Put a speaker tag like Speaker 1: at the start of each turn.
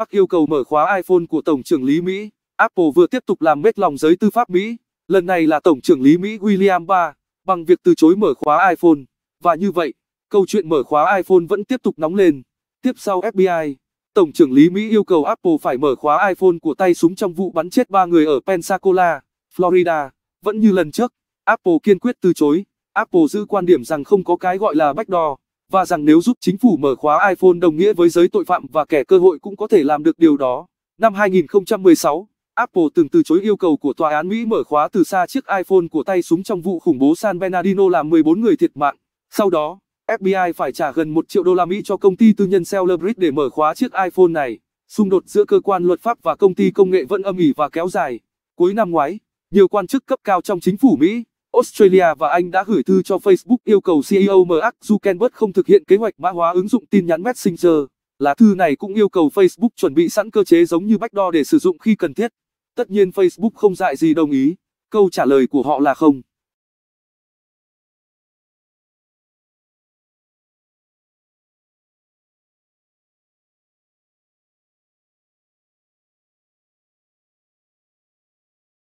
Speaker 1: Park yêu cầu mở khóa iPhone của Tổng trưởng lý Mỹ. Apple vừa tiếp tục làm mết lòng giới tư pháp Mỹ, lần này là Tổng trưởng lý Mỹ William Barr, bằng việc từ chối mở khóa iPhone. Và như vậy, câu chuyện mở khóa iPhone vẫn tiếp tục nóng lên. Tiếp sau FBI, Tổng trưởng lý Mỹ yêu cầu Apple phải mở khóa iPhone của tay súng trong vụ bắn chết ba người ở Pensacola, Florida. Vẫn như lần trước, Apple kiên quyết từ chối. Apple giữ quan điểm rằng không có cái gọi là backdoor và rằng nếu giúp chính phủ mở khóa iPhone đồng nghĩa với giới tội phạm và kẻ cơ hội cũng có thể làm được điều đó. Năm 2016, Apple từng từ chối yêu cầu của tòa án Mỹ mở khóa từ xa chiếc iPhone của tay súng trong vụ khủng bố San Bernardino làm 14 người thiệt mạng. Sau đó, FBI phải trả gần 1 triệu đô la Mỹ cho công ty tư nhân Celebrite để mở khóa chiếc iPhone này. Xung đột giữa cơ quan luật pháp và công ty công nghệ vẫn âm ỉ và kéo dài. Cuối năm ngoái, nhiều quan chức cấp cao trong chính phủ Mỹ Australia và Anh đã gửi thư cho Facebook yêu cầu CEO Mark Zuckerberg không thực hiện kế hoạch mã hóa ứng dụng tin nhắn Messenger. Lá thư này cũng yêu cầu Facebook chuẩn bị sẵn cơ chế giống như backdoor để sử dụng khi cần thiết. Tất nhiên Facebook không dại gì đồng ý. Câu trả lời của họ là không.